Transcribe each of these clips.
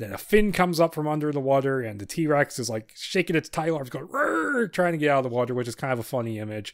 And then a fin comes up from under the water, and the T Rex is like shaking its tail arms, going, trying to get out of the water, which is kind of a funny image.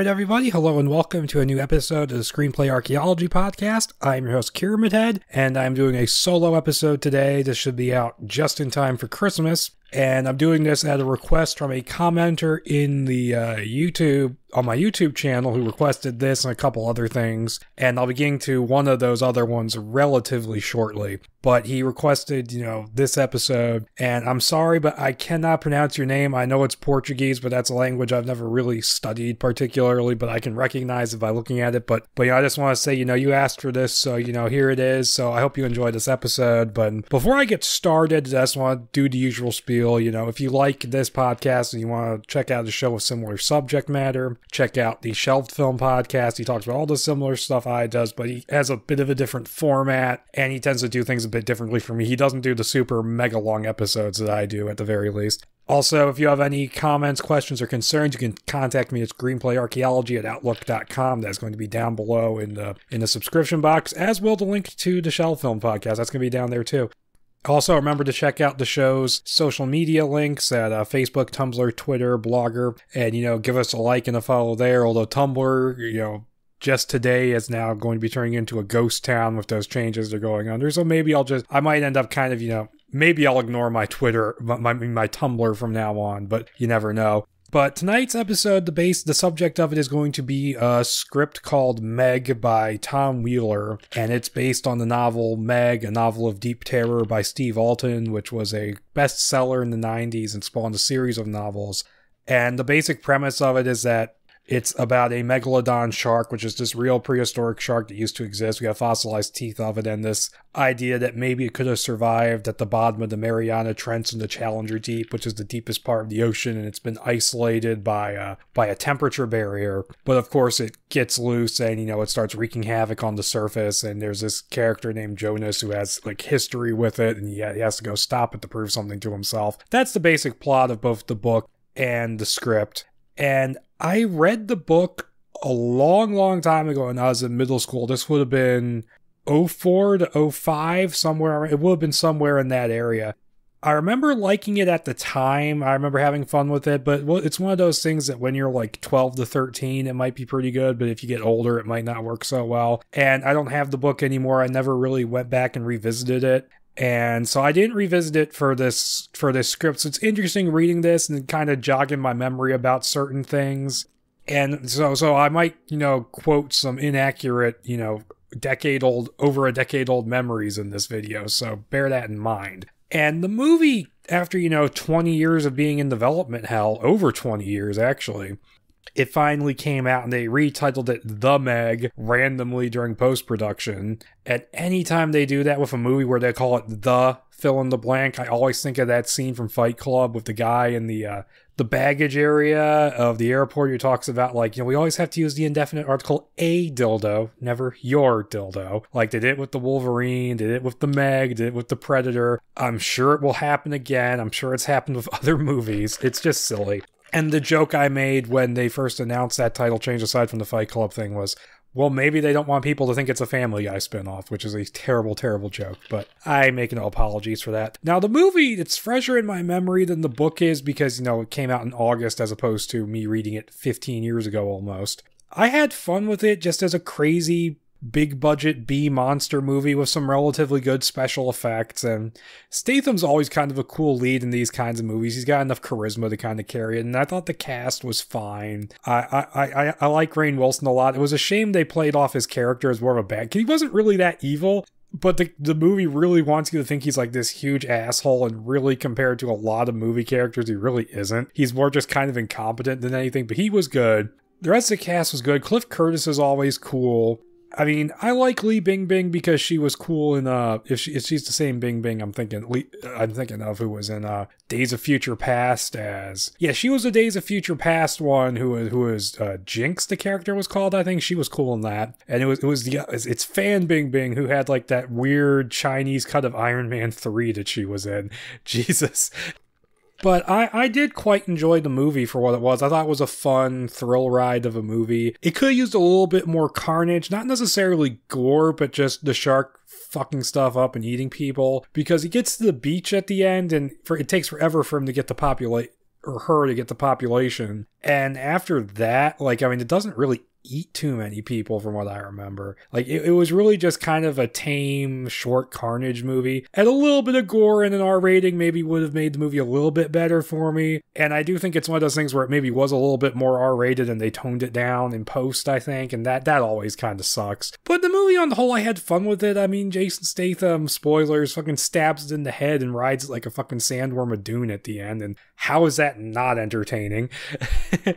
right, everybody. Hello and welcome to a new episode of the Screenplay Archaeology Podcast. I'm your host, Kira Midhead, and I'm doing a solo episode today. This should be out just in time for Christmas and I'm doing this at a request from a commenter in the uh, YouTube on my YouTube channel who requested this and a couple other things, and I'll be getting to one of those other ones relatively shortly. But he requested, you know, this episode, and I'm sorry, but I cannot pronounce your name. I know it's Portuguese, but that's a language I've never really studied particularly, but I can recognize it by looking at it. But but yeah, I just want to say, you know, you asked for this, so you know, here it is. So I hope you enjoy this episode. But before I get started, I just want to do the usual spiel deal. You know, if you like this podcast and you want to check out the show with similar subject matter, check out the Shelved Film podcast. He talks about all the similar stuff I does, but he has a bit of a different format and he tends to do things a bit differently for me. He doesn't do the super mega long episodes that I do at the very least. Also, if you have any comments, questions, or concerns, you can contact me at GreenplayArchaeology at outlook.com. That's going to be down below in the in the subscription box, as will the link to the Shell Film podcast. That's going to be down there too. Also, remember to check out the show's social media links at uh, Facebook, Tumblr, Twitter, Blogger, and you know, give us a like and a follow there. Although Tumblr, you know, just today is now going to be turning into a ghost town with those changes that are going under. So maybe I'll just, I might end up kind of, you know, maybe I'll ignore my Twitter, my, my, my Tumblr from now on, but you never know. But tonight's episode, the base, the subject of it is going to be a script called Meg by Tom Wheeler, and it's based on the novel Meg, a novel of deep terror by Steve Alton, which was a bestseller in the 90s and spawned a series of novels. And the basic premise of it is that it's about a megalodon shark, which is this real prehistoric shark that used to exist. We got fossilized teeth of it, and this idea that maybe it could have survived at the bottom of the Mariana Trench in the Challenger Deep, which is the deepest part of the ocean, and it's been isolated by a, uh, by a temperature barrier. But of course, it gets loose, and you know it starts wreaking havoc on the surface. And there's this character named Jonas who has like history with it, and he has to go stop it to prove something to himself. That's the basic plot of both the book and the script. And I read the book a long, long time ago when I was in middle school. This would have been 04 to 05, somewhere. It would have been somewhere in that area. I remember liking it at the time. I remember having fun with it, but it's one of those things that when you're like 12 to 13, it might be pretty good, but if you get older, it might not work so well. And I don't have the book anymore. I never really went back and revisited it and so I didn't revisit it for this for this script. So it's interesting reading this and kind of jogging my memory about certain things. And so so I might, you know, quote some inaccurate, you know, decade old over a decade old memories in this video. So bear that in mind. And the movie after, you know, 20 years of being in development hell, over 20 years actually, it finally came out and they retitled it The Meg randomly during post production. At any time they do that with a movie where they call it The fill in the blank, I always think of that scene from Fight Club with the guy in the uh, the baggage area of the airport who talks about like you know we always have to use the indefinite article a dildo, never your dildo. Like did it with the Wolverine, did it with the Meg, did it with the Predator. I'm sure it will happen again. I'm sure it's happened with other movies. It's just silly. And the joke I made when they first announced that title change, aside from the Fight Club thing, was well, maybe they don't want people to think it's a Family Guy spinoff, which is a terrible, terrible joke, but I make no apologies for that. Now, the movie, it's fresher in my memory than the book is because, you know, it came out in August as opposed to me reading it 15 years ago almost. I had fun with it just as a crazy big budget B monster movie with some relatively good special effects. And Statham's always kind of a cool lead in these kinds of movies. He's got enough charisma to kind of carry it. And I thought the cast was fine. I I I, I like Rain Wilson a lot. It was a shame they played off his character as more of a bad kid. He wasn't really that evil. But the, the movie really wants you to think he's like this huge asshole, and really, compared to a lot of movie characters, he really isn't. He's more just kind of incompetent than anything, but he was good. The rest of the cast was good. Cliff Curtis is always cool. I mean, I like Lee Bing Bing because she was cool in uh if, she, if she's the same Bing Bing I'm thinking Lee, uh, I'm thinking of who was in uh Days of Future Past as yeah she was a Days of Future Past one who was who was uh, Jinx the character was called I think she was cool in that and it was it was the it's fan Bing Bing who had like that weird Chinese cut of Iron Man three that she was in Jesus but I, I did quite enjoy the movie for what it was. I thought it was a fun thrill ride of a movie. It could have used a little bit more carnage, not necessarily gore, but just the shark fucking stuff up and eating people. Because he gets to the beach at the end, and for, it takes forever for him to get the populate or her to get the population. And after that, like, I mean, it doesn't really eat too many people from what I remember. Like it, it, was really just kind of a tame, short carnage movie. And a little bit of gore and an R rating maybe would have made the movie a little bit better for me. And I do think it's one of those things where it maybe was a little bit more R rated and they toned it down in post, I think, and that that always kind of sucks. But the movie on the whole I had fun with it. I mean Jason Statham, spoilers, fucking stabs it in the head and rides it like a fucking sandworm of dune at the end. And how is that not entertaining?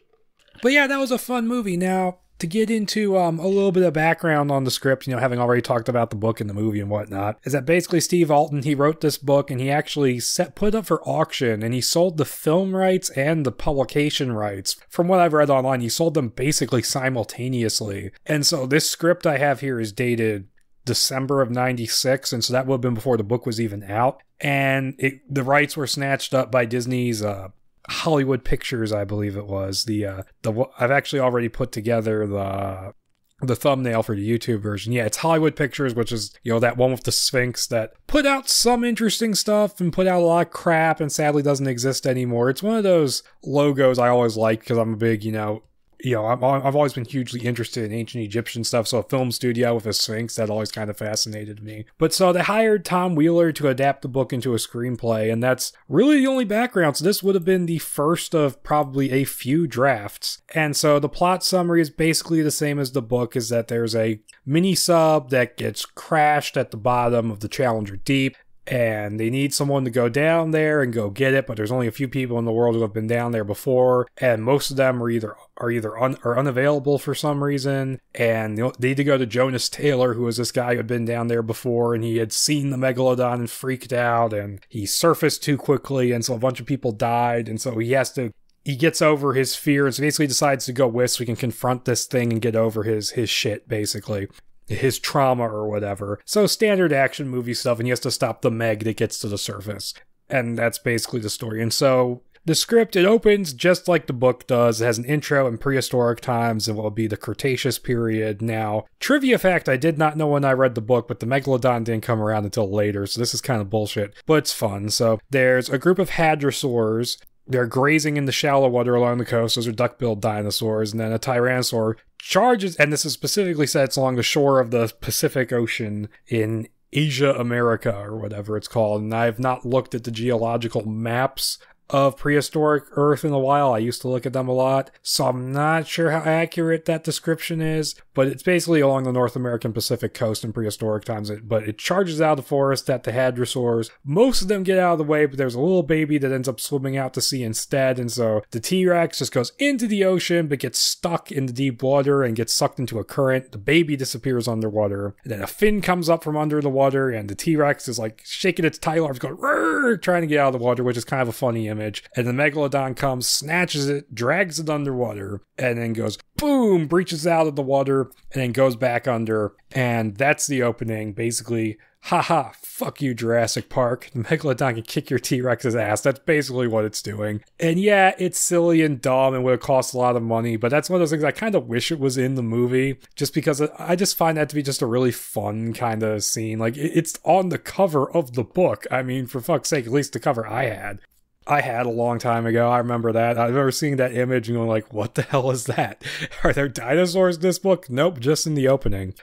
but yeah, that was a fun movie. Now to get into um, a little bit of background on the script, you know, having already talked about the book and the movie and whatnot, is that basically Steve Alton he wrote this book and he actually set put it up for auction and he sold the film rights and the publication rights. From what I've read online, he sold them basically simultaneously. And so this script I have here is dated December of 96 and so that would have been before the book was even out and it, the rights were snatched up by Disney's uh, Hollywood Pictures, I believe it was the uh, the I've actually already put together the the thumbnail for the YouTube version. Yeah, it's Hollywood Pictures, which is, you know, that one with the Sphinx that put out some interesting stuff and put out a lot of crap and sadly doesn't exist anymore. It's one of those logos I always like because I'm a big, you know, you know, I'm, I've always been hugely interested in ancient Egyptian stuff, so a film studio with a Sphinx, that always kind of fascinated me. But so they hired Tom Wheeler to adapt the book into a screenplay, and that's really the only background. So this would have been the first of probably a few drafts. And so the plot summary is basically the same as the book is that there's a mini sub that gets crashed at the bottom of the Challenger Deep and they need someone to go down there and go get it but there's only a few people in the world who have been down there before and most of them are either are either un, are unavailable for some reason and they need to go to jonas taylor who was this guy who had been down there before and he had seen the megalodon and freaked out and he surfaced too quickly and so a bunch of people died and so he has to he gets over his fears basically decides to go with so he can confront this thing and get over his his shit basically his trauma or whatever. So standard action movie stuff, and he has to stop the Meg that gets to the surface. And that's basically the story. And so the script, it opens just like the book does. It has an intro in prehistoric times and will be the Cretaceous period now. Trivia fact I did not know when I read the book, but the Megalodon didn't come around until later, so this is kind of bullshit, but it's fun. So there's a group of hadrosaurs they're grazing in the shallow water along the coast. Those are duck-billed dinosaurs, and then a tyrannosaur charges, and this is specifically said it's along the shore of the Pacific Ocean in Asia America or whatever it's called. And I've not looked at the geological maps of prehistoric Earth in the wild. I used to look at them a lot, so I'm not sure how accurate that description is, but it's basically along the North American Pacific coast in prehistoric times. But it charges out of the forest at the hadrosaurs. Most of them get out of the way, but there's a little baby that ends up swimming out to sea instead, and so the T Rex just goes into the ocean but gets stuck in the deep water and gets sucked into a current. The baby disappears underwater, and then a fin comes up from under the water, and the T Rex is like shaking its tail arms, going, trying to get out of the water, which is kind of a funny and the Megalodon comes, snatches it, drags it underwater, and then goes boom, breaches out of the water, and then goes back under. And that's the opening, basically. Haha, fuck you, Jurassic Park. The Megalodon can kick your T Rex's ass. That's basically what it's doing. And yeah, it's silly and dumb and would have cost a lot of money, but that's one of those things I kind of wish it was in the movie just because I just find that to be just a really fun kind of scene. Like, it's on the cover of the book. I mean, for fuck's sake, at least the cover I had. I had a long time ago. I remember that. I remember seeing that image and going like, "What the hell is that? Are there dinosaurs in this book?" Nope, just in the opening.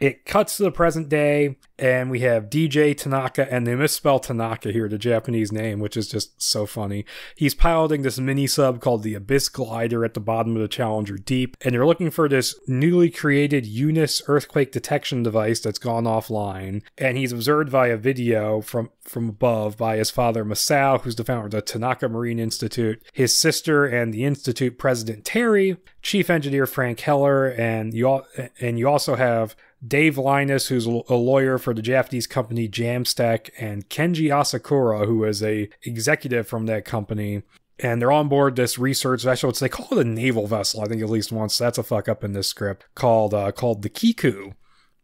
It cuts to the present day, and we have DJ Tanaka, and they misspell Tanaka here, the Japanese name, which is just so funny. He's piloting this mini sub called the Abyss Glider at the bottom of the Challenger Deep, and they're looking for this newly created UNIS earthquake detection device that's gone offline. And he's observed via video from, from above by his father Masao, who's the founder of the Tanaka Marine Institute, his sister and the Institute president Terry, chief engineer Frank Heller, and you, and you also have Dave Linus, who's a lawyer for the Japanese company Jamstack, and Kenji Asakura, who is a executive from that company. And they're on board this research vessel, which they call it a naval vessel, I think at least once. That's a fuck up in this script called uh, called the Kiku.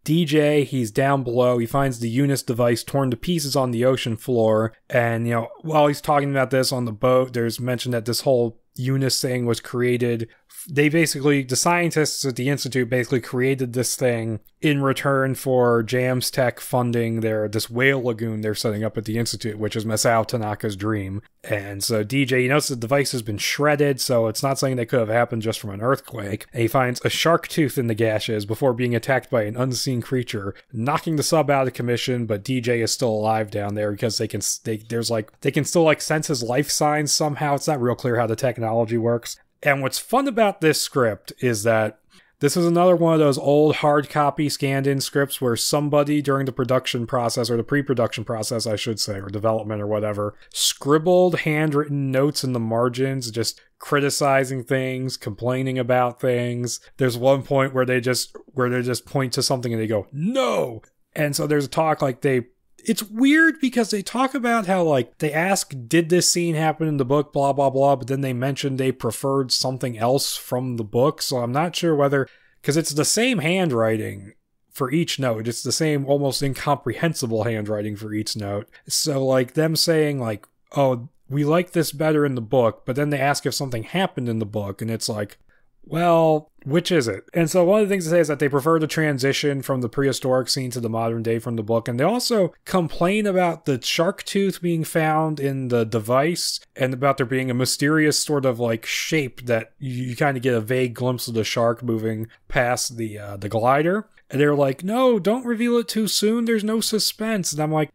DJ, he's down below. He finds the Eunice device torn to pieces on the ocean floor. And, you know, while he's talking about this on the boat, there's mention that this whole Eunice thing was created they basically the scientists at the institute basically created this thing in return for Jams Tech funding their this whale lagoon they're setting up at the institute, which is Masao Tanaka's dream. And so DJ he notice the device has been shredded, so it's not something that could have happened just from an earthquake. And he finds a shark tooth in the gashes before being attacked by an unseen creature, knocking the sub out of commission. But DJ is still alive down there because they can they, there's like they can still like sense his life signs somehow. It's not real clear how the technology works, and what's fun about this script is that this is another one of those old hard copy scanned in scripts where somebody during the production process or the pre production process, I should say, or development or whatever, scribbled handwritten notes in the margins, just criticizing things, complaining about things. There's one point where they just where they just point to something and they go, "No." And so there's a talk like they it's weird because they talk about how like they ask did this scene happen in the book blah blah blah but then they mentioned they preferred something else from the book so i'm not sure whether because it's the same handwriting for each note it's the same almost incomprehensible handwriting for each note so like them saying like oh we like this better in the book but then they ask if something happened in the book and it's like well, which is it? And so one of the things to say is that they prefer the transition from the prehistoric scene to the modern day from the book. And they also complain about the shark tooth being found in the device and about there being a mysterious sort of like shape that you, you kind of get a vague glimpse of the shark moving past the uh, the glider. And they're like, no, don't reveal it too soon. There's no suspense. And I'm like,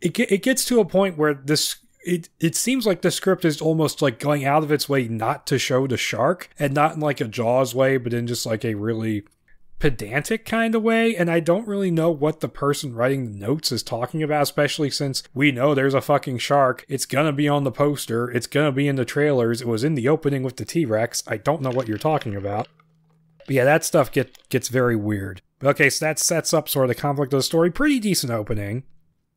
it, it gets to a point where this it it seems like the script is almost like going out of its way not to show the shark and not in like a jaws way but in just like a really pedantic kind of way and i don't really know what the person writing the notes is talking about especially since we know there's a fucking shark it's gonna be on the poster it's gonna be in the trailers it was in the opening with the t-rex i don't know what you're talking about but yeah that stuff get gets very weird okay so that sets up sort of the conflict of the story pretty decent opening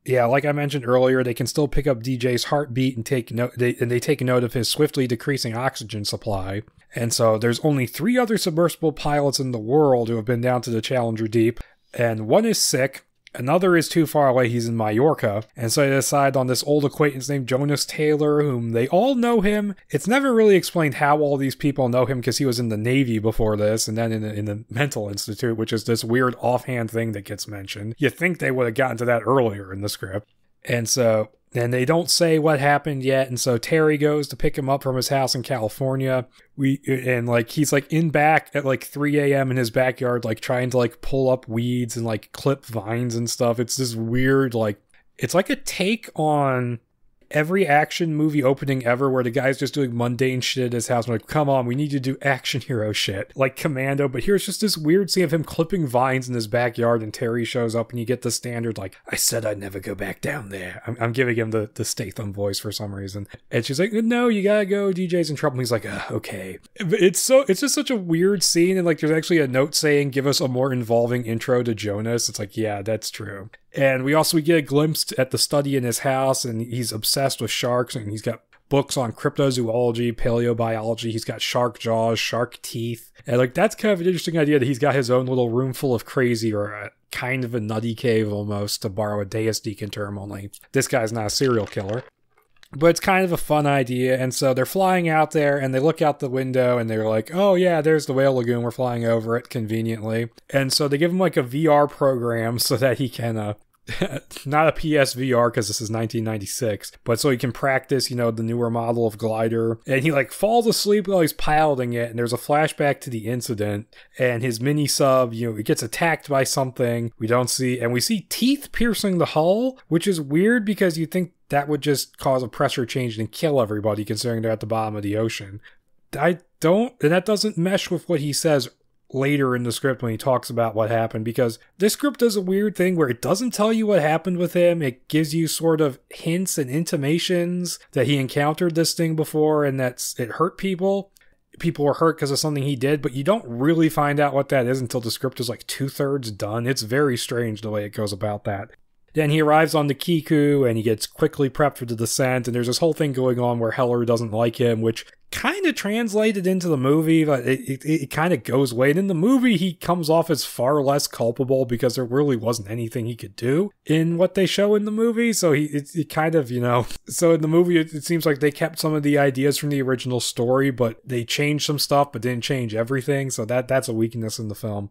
yeah, like I mentioned earlier, they can still pick up DJ's heartbeat and take note. They, and they take note of his swiftly decreasing oxygen supply. And so there's only three other submersible pilots in the world who have been down to the Challenger Deep, and one is sick, Another is too far away, he's in Mallorca, and so they decide on this old acquaintance named Jonas Taylor, whom they all know him. It's never really explained how all these people know him because he was in the Navy before this and then in the, in the Mental Institute, which is this weird offhand thing that gets mentioned. You think they would have gotten to that earlier in the script. And so and they don't say what happened yet and so terry goes to pick him up from his house in california we and like he's like in back at like 3 a.m in his backyard like trying to like pull up weeds and like clip vines and stuff it's this weird like it's like a take on every action movie opening ever where the guy's just doing mundane shit at his house. I'm like, come on, we need to do action hero shit, like Commando. But here's just this weird scene of him clipping vines in his backyard, and Terry shows up, and you get the standard, like, I said I'd never go back down there. I'm, I'm giving him the, the Statham voice for some reason. And she's like, no, you gotta go. DJ's in trouble. And he's like, uh, okay. it's so, it's just such a weird scene. And like, there's actually a note saying, give us a more involving intro to Jonas. It's like, yeah, that's true. And we also we get a glimpse at the study in his house, and he's obsessed with sharks, and he's got books on cryptozoology, paleobiology. He's got shark jaws, shark teeth. And like that's kind of an interesting idea that he's got his own little room full of crazy or a, uh, kind of a nutty cave almost to borrow a Deus Deacon term only. This guy's not a serial killer. But it's kind of a fun idea. And so they're flying out there and they look out the window and they're like, oh, yeah, there's the whale lagoon. We're flying over it conveniently. And so they give him like a VR program so that he can uh, not a PSVR because this is 1996, but so he can practice, you know, the newer model of glider. And he like falls asleep while he's piloting it. And there's a flashback to the incident. And his mini sub, you know, it gets attacked by something we don't see. And we see teeth piercing the hull, which is weird because you think that would just cause a pressure change and kill everybody considering they're at the bottom of the ocean. I don't, and that doesn't mesh with what he says later in the script when he talks about what happened because this script does a weird thing where it doesn't tell you what happened with him. It gives you sort of hints and intimations that he encountered this thing before and that it hurt people. People were hurt because of something he did, but you don't really find out what that is until the script is like two thirds done. It's very strange the way it goes about that. Then he arrives on the Kiku and he gets quickly prepped for the descent, and there's this whole thing going on where Heller doesn't like him, which kind of translated into the movie, but it, it, it kind of goes away. And in the movie, he comes off as far less culpable because there really wasn't anything he could do in what they show in the movie. So he it, it kind of, you know, so in the movie, it, it seems like they kept some of the ideas from the original story, but they changed some stuff, but didn't change everything. So that that's a weakness in the film.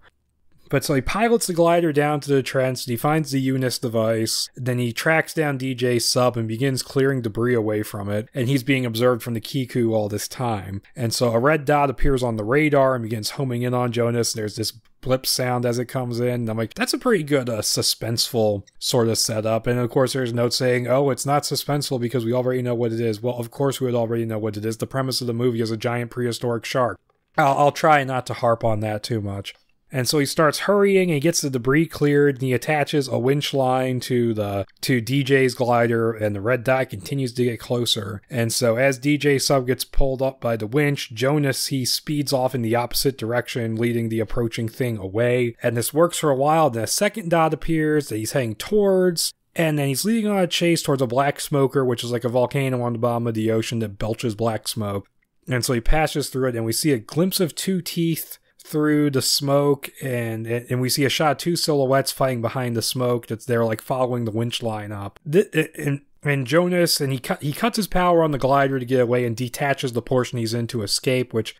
But so he pilots the glider down to the trench, and he finds the Eunice device, then he tracks down DJ Sub and begins clearing debris away from it, and he's being observed from the Kiku all this time. And so a red dot appears on the radar and begins homing in on Jonas, and there's this blip sound as it comes in. And I'm like, that's a pretty good uh, suspenseful sort of setup. And of course, there's notes saying, oh, it's not suspenseful because we already know what it is. Well, of course, we would already know what it is. The premise of the movie is a giant prehistoric shark. I'll, I'll try not to harp on that too much. And so he starts hurrying and he gets the debris cleared and he attaches a winch line to the to DJ's glider and the red dot continues to get closer. And so as DJ sub gets pulled up by the winch, Jonas he speeds off in the opposite direction, leading the approaching thing away. And this works for a while, then a second dot appears that he's heading towards and then he's leading on a chase towards a black smoker, which is like a volcano on the bottom of the ocean that belches black smoke. And so he passes through it, and we see a glimpse of two teeth through the smoke, and and we see a shot two silhouettes fighting behind the smoke. That's they're like following the winch line up. And and Jonas and he cut he cuts his power on the glider to get away and detaches the portion he's in to escape, which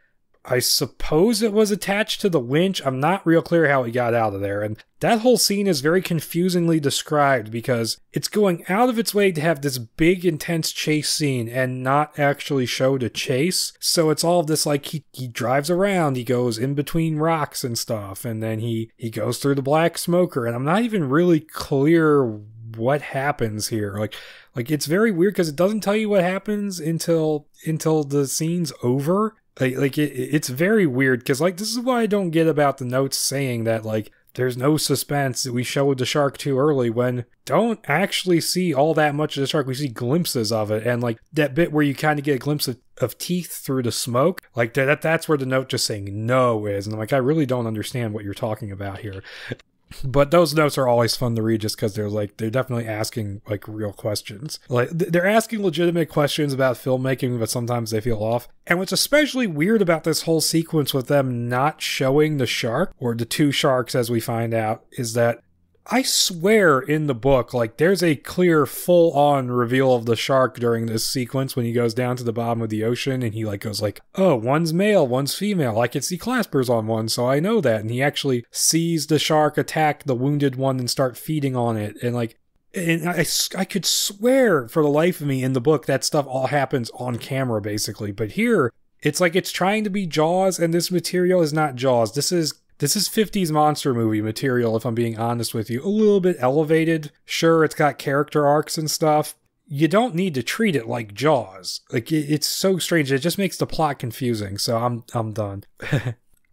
I suppose it was attached to the winch. I'm not real clear how it got out of there. And that whole scene is very confusingly described because it's going out of its way to have this big, intense chase scene and not actually show the chase. So it's all this like he, he drives around, he goes in between rocks and stuff, and then he, he goes through the black smoker. And I'm not even really clear what happens here. Like, like it's very weird because it doesn't tell you what happens until until the scene's over like, like it, it's very weird because like this is why I don't get about the notes saying that like there's no suspense that we showed the shark too early when don't actually see all that much of the shark. We see glimpses of it and like that bit where you kind of get a glimpse of, of teeth through the smoke, like that, that's where the note just saying no is. And I'm like, I really don't understand what you're talking about here but those notes are always fun to read just because they're like they're definitely asking like real questions like they're asking legitimate questions about filmmaking but sometimes they feel off and what's especially weird about this whole sequence with them not showing the shark or the two sharks as we find out is that I swear in the book, like there's a clear, full-on reveal of the shark during this sequence when he goes down to the bottom of the ocean and he like goes like, "Oh, one's male, one's female. I can see claspers on one, so I know that." And he actually sees the shark attack the wounded one and start feeding on it, and like. And I, I could swear for the life of me in the book that stuff all happens on camera basically. But here, it's like it's trying to be Jaws, and this material is not Jaws. This is this is 50s monster movie material, if I'm being honest with you. A little bit elevated. Sure, it's got character arcs and stuff. You don't need to treat it like Jaws. Like, it's so strange. It just makes the plot confusing. So I'm, I'm done.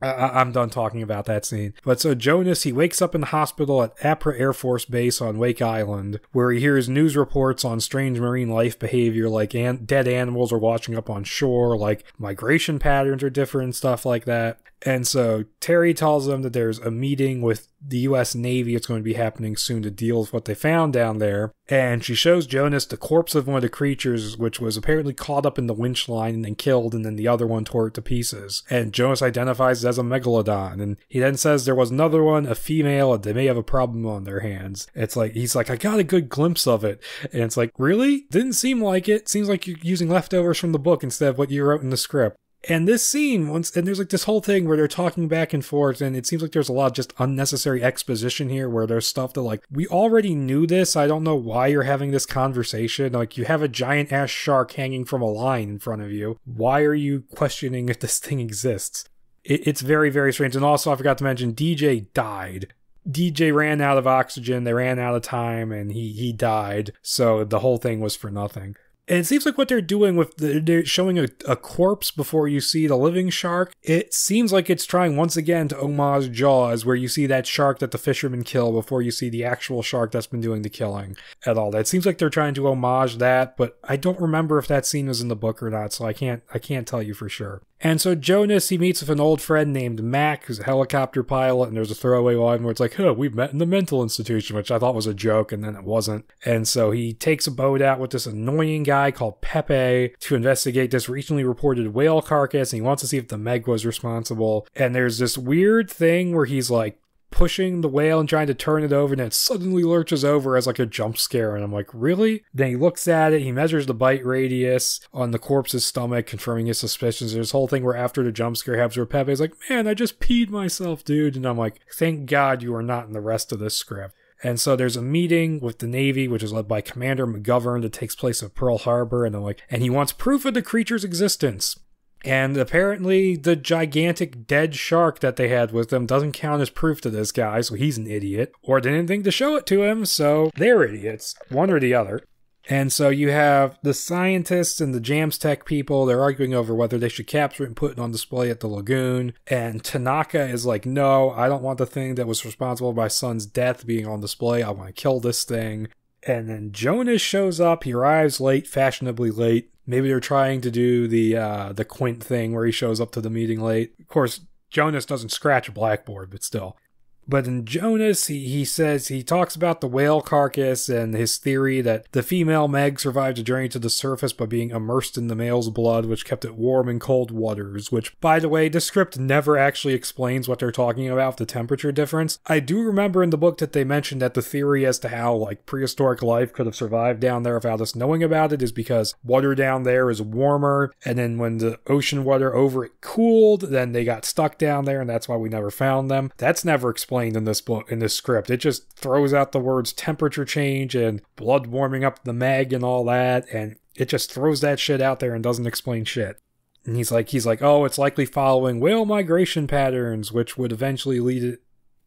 I, am done talking about that scene. But so Jonas, he wakes up in the hospital at Apra Air Force Base on Wake Island, where he hears news reports on strange marine life behavior, like an- dead animals are washing up on shore, like migration patterns are different, stuff like that. And so Terry tells them that there's a meeting with the US Navy. It's going to be happening soon to deal with what they found down there. And she shows Jonas the corpse of one of the creatures, which was apparently caught up in the winch line and then killed, and then the other one tore it to pieces. And Jonas identifies it as a megalodon. And he then says there was another one, a female, and they may have a problem on their hands. It's like, he's like, I got a good glimpse of it. And it's like, really? Didn't seem like it. Seems like you're using leftovers from the book instead of what you wrote in the script. And this scene, once, and there's like this whole thing where they're talking back and forth, and it seems like there's a lot of just unnecessary exposition here where there's stuff that, like, we already knew this. I don't know why you're having this conversation. Like, you have a giant ass shark hanging from a line in front of you. Why are you questioning if this thing exists? It, it's very, very strange. And also, I forgot to mention, DJ died. DJ ran out of oxygen, they ran out of time, and he, he died. So the whole thing was for nothing. And it seems like what they're doing with the, they're showing a, a, corpse before you see the living shark. It seems like it's trying once again to homage Jaws, where you see that shark that the fishermen kill before you see the actual shark that's been doing the killing at all. That seems like they're trying to homage that, but I don't remember if that scene was in the book or not, so I can't I can't tell you for sure. And so Jonas, he meets with an old friend named Mac, who's a helicopter pilot, and there's a throwaway line where it's like, oh, we've met in the mental institution, which I thought was a joke, and then it wasn't. And so he takes a boat out with this annoying guy called Pepe to investigate this recently reported whale carcass, and he wants to see if the Meg was responsible. And there's this weird thing where he's like pushing the whale and trying to turn it over, and then it suddenly lurches over as like a jump scare. And I'm like, really? Then he looks at it, he measures the bite radius on the corpse's stomach, confirming his suspicions. There's this whole thing where after the jump scare happens, where Pepe's like, man, I just peed myself, dude. And I'm like, thank God you are not in the rest of this script. And so there's a meeting with the Navy, which is led by Commander McGovern, that takes place at Pearl Harbor, and they're like, and he wants proof of the creature's existence. And apparently, the gigantic dead shark that they had with them doesn't count as proof to this guy, so he's an idiot. Or didn't think to show it to him, so they're idiots, one or the other. And so you have the scientists and the Jams Tech people, they're arguing over whether they should capture it and put it on display at the lagoon. And Tanaka is like, no, I don't want the thing that was responsible for my son's death being on display. I want to kill this thing. And then Jonas shows up. He arrives late, fashionably late. Maybe they're trying to do the uh, the Quint thing where he shows up to the meeting late. Of course, Jonas doesn't scratch a blackboard, but still. But in Jonas, he, he says he talks about the whale carcass and his theory that the female Meg survived a journey to the surface by being immersed in the male's blood, which kept it warm in cold waters. Which, by the way, the script never actually explains what they're talking about, the temperature difference. I do remember in the book that they mentioned that the theory as to how, like, prehistoric life could have survived down there without us knowing about it is because water down there is warmer, and then when the ocean water over it cooled, then they got stuck down there, and that's why we never found them. That's never explained explained in this book in this script. It just throws out the words temperature change and blood warming up the mag and all that, and it just throws that shit out there and doesn't explain shit. And he's like, he's like, oh, it's likely following whale migration patterns, which would eventually lead it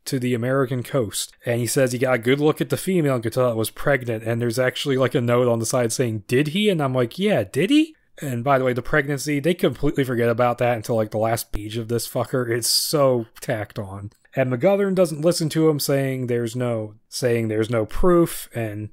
to the American coast. And he says he got a good look at the female and could tell it was pregnant. And there's actually like a note on the side saying, Did he? And I'm like, Yeah, did he? And by the way, the pregnancy, they completely forget about that until like the last page of this fucker. It's so tacked on. And McGovern doesn't listen to him saying there's no saying there's no proof and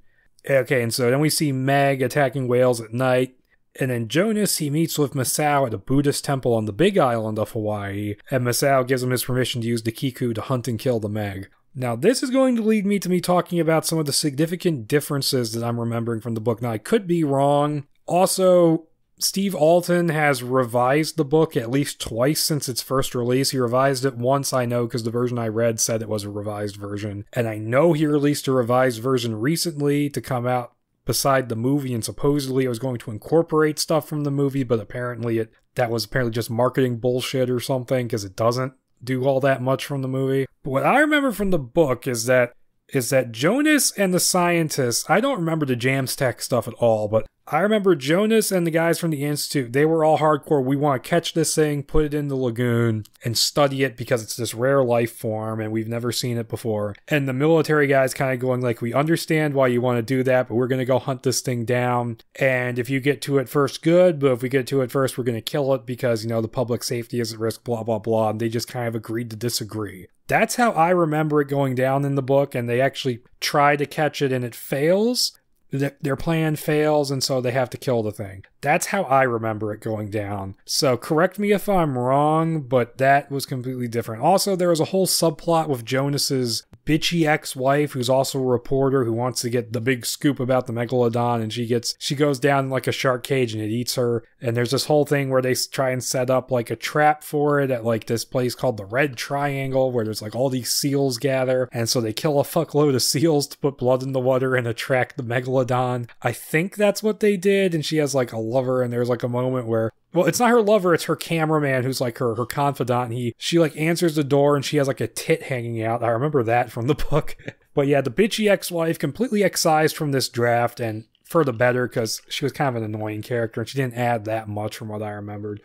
okay, and so then we see Meg attacking whales at night. And then Jonas, he meets with Masao at a Buddhist temple on the Big Island of Hawaii, and Masao gives him his permission to use the Kiku to hunt and kill the Meg. Now, this is going to lead me to me talking about some of the significant differences that I'm remembering from the book. Now, I could be wrong. Also, Steve Alton has revised the book at least twice since its first release. He revised it once, I know, because the version I read said it was a revised version. And I know he released a revised version recently to come out beside the movie and supposedly it was going to incorporate stuff from the movie but apparently it that was apparently just marketing bullshit or something because it doesn't do all that much from the movie but what i remember from the book is that is that jonas and the scientists i don't remember the jamstack stuff at all but I remember Jonas and the guys from the Institute, they were all hardcore. We want to catch this thing, put it in the lagoon, and study it because it's this rare life form and we've never seen it before. And the military guys kind of going like, we understand why you want to do that, but we're going to go hunt this thing down. And if you get to it first, good. But if we get to it first, we're going to kill it because, you know, the public safety is at risk, blah, blah, blah. And they just kind of agreed to disagree. That's how I remember it going down in the book. And they actually try to catch it and it fails th- their plan fails and so they have to kill the thing. That's how I remember it going down. So correct me if I'm wrong, but that was completely different. Also, there was a whole subplot with Jonas's bitchy ex-wife who's also a reporter who wants to get the big scoop about the megalodon and she gets she goes down like a shark cage and it eats her and there's this whole thing where they try and set up like a trap for it at like this place called the red triangle where there's like all these seals gather and so they kill a fuckload of seals to put blood in the water and attract the megalodon i think that's what they did and she has like a lover and there's like a moment where well, it's not her lover, it's her cameraman who's like her her confidant. And he she like answers the door and she has like a tit hanging out. I remember that from the book. but yeah, the bitchy ex-wife completely excised from this draft and for the better because she was kind of an annoying character and she didn't add that much from what I remembered.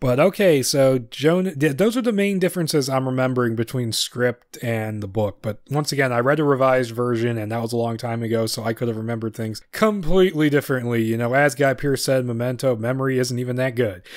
But okay, so Joan, those are the main differences I'm remembering between script and the book. But once again, I read a revised version, and that was a long time ago, so I could have remembered things completely differently. You know, as Guy Pearce said, memento memory isn't even that good.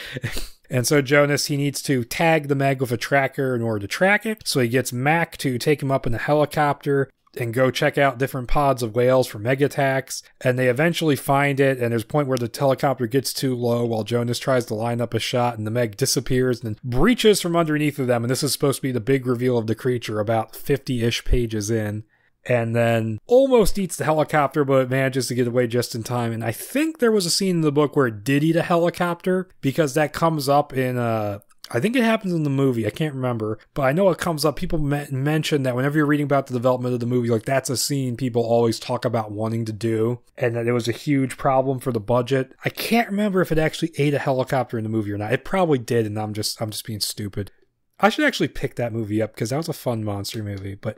And so Jonas, he needs to tag the Meg with a tracker in order to track it. So he gets Mac to take him up in a helicopter and go check out different pods of whales for megatacks. And they eventually find it. And there's a point where the helicopter gets too low while Jonas tries to line up a shot, and the Meg disappears and breaches from underneath of them. And this is supposed to be the big reveal of the creature about 50 ish pages in. And then almost eats the helicopter, but manages to get away just in time. And I think there was a scene in the book where it did eat a helicopter because that comes up in a uh, I think it happens in the movie. I can't remember, but I know it comes up. People me- mention that whenever you're reading about the development of the movie, like that's a scene people always talk about wanting to do, and that it was a huge problem for the budget. I can't remember if it actually ate a helicopter in the movie or not. It probably did, and I'm just I'm just being stupid. I should actually pick that movie up because that was a fun monster movie. But